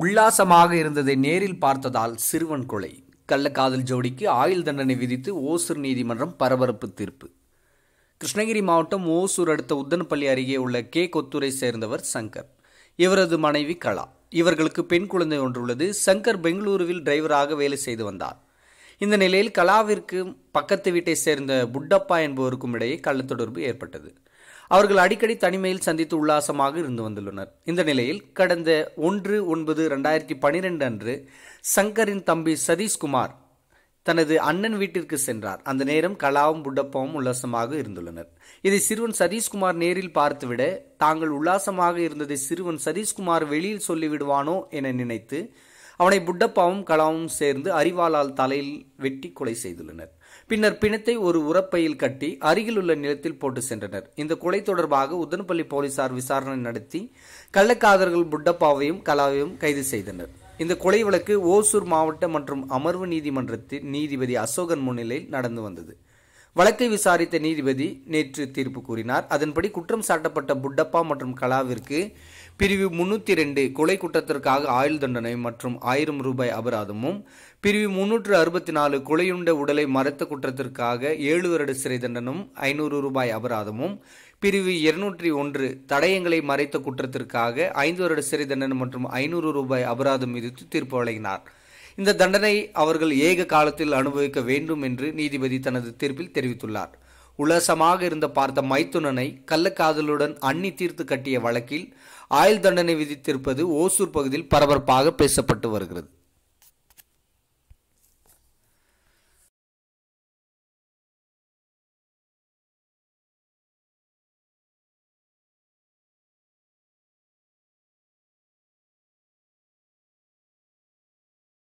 உல்லாசமாக இருந்ததை நேரில் பார்த்ததால் சிறுவன் கொலை கள்ளக்காதல் ஜோடிக்கு ஆயுள் தண்டனை விதித்து ஓசூர் நீதிமன்றம் பரபரப்பு தீர்ப்பு கிருஷ்ணகிரி மாவட்டம் ஓசூர் அடுத்த உத்தனப்பள்ளி அருகே உள்ள கே கொத்துரை சேர்ந்தவர் சங்கர் இவரது மனைவி கலா இவர்களுக்கு பெண் குழந்தை ஒன்றுள்ளது சங்கர் பெங்களூருவில் டிரைவராக வேலை செய்து வந்தார் இந்த நிலையில் கலாவிற்கு பக்கத்து வீட்டை சேர்ந்த புட்டப்பா என்பவருக்கும் இடையே கள்ளத்தொடர்பு தொடர்பு ஏற்பட்டது அவர்கள் அடிக்கடி தனிமையில் சந்தித்து உல்லாசமாக இருந்து வந்துள்ளனர் இந்த நிலையில் கடந்த ஒன்று ஒன்பது ரெண்டாயிரத்தி பனிரெண்டு அன்று சங்கரின் தம்பி சதீஷ்குமார் தனது அண்ணன் வீட்டிற்கு சென்றார் அந்த நேரம் கலாவும் புட்டப்பாவும் உல்லாசமாக இருந்துள்ளனர் இதை சிறுவன் சதீஷ்குமார் நேரில் பார்த்துவிட தாங்கள் உல்லாசமாக இருந்ததை சிறுவன் சதீஷ்குமார் வெளியில் சொல்லிவிடுவானோ என நினைத்து அவனை புட்டப்பாவும் கலாவும் சேர்ந்து அறிவாளால் தலையில் வெட்டி கொலை செய்துள்ளனர் பின்னர் பிணத்தை ஒரு உரப்பையில் கட்டி அருகிலுள்ள நிலத்தில் போட்டு சென்றனர் இந்த கொலை தொடர்பாக உதனப்பள்ளி போலீசார் விசாரணை நடத்தி கள்ளக்காதர்கள் புட்டப்பாவையும் கலாவையும் கைது செய்தனர் இந்த கொலை வழக்கு ஓசூர் மாவட்ட மற்றும் அமர்வு நீதிமன்றத்தில் நீதிபதி அசோகன் முன்னிலையில் நடந்து வந்தது வழக்கை விசாரித்த நீதிபதி நேற்று தீர்ப்பு கூறினார் அதன்படி குற்றம் சாட்டப்பட்ட புட்டப்பா மற்றும் கலாவிற்கு பிரிவு முன்னூத்தி ரெண்டு கொலை குற்றத்திற்காக ஆயுள் தண்டனை மற்றும் ஆயிரம் ரூபாய் அபராதமும் பிரிவு முன்னூற்று அறுபத்தி நாலு கொலையுண்ட உடலை மறைத்த குற்றத்திற்காக ஏழு வருட சிறை தண்டனும் ஐநூறு ரூபாய் அபராதமும் பிரிவு இருநூற்றி ஒன்று தடயங்களை மறைத்த குற்றத்திற்காக ஐந்து வருட சிறை தண்டனை மற்றும் ஐநூறு ரூபாய் அபராதம் விதித்து தீர்ப்பு வழங்கினார் இந்த தண்டனை அவர்கள் ஏக காலத்தில் அனுபவிக்க வேண்டும் என்று நீதிபதி தனது தீர்ப்பில் தெரிவித்துள்ளார் உலசமாக இருந்த பார்த்த மைத்துனனை கள்ளக்காதலுடன் அண்ணி தீர்த்து கட்டிய வழக்கில் ஆயுள் தண்டனை விதித்திருப்பது ஓசூர் பகுதியில் பரபரப்பாக பேசப்பட்டு வருகிறது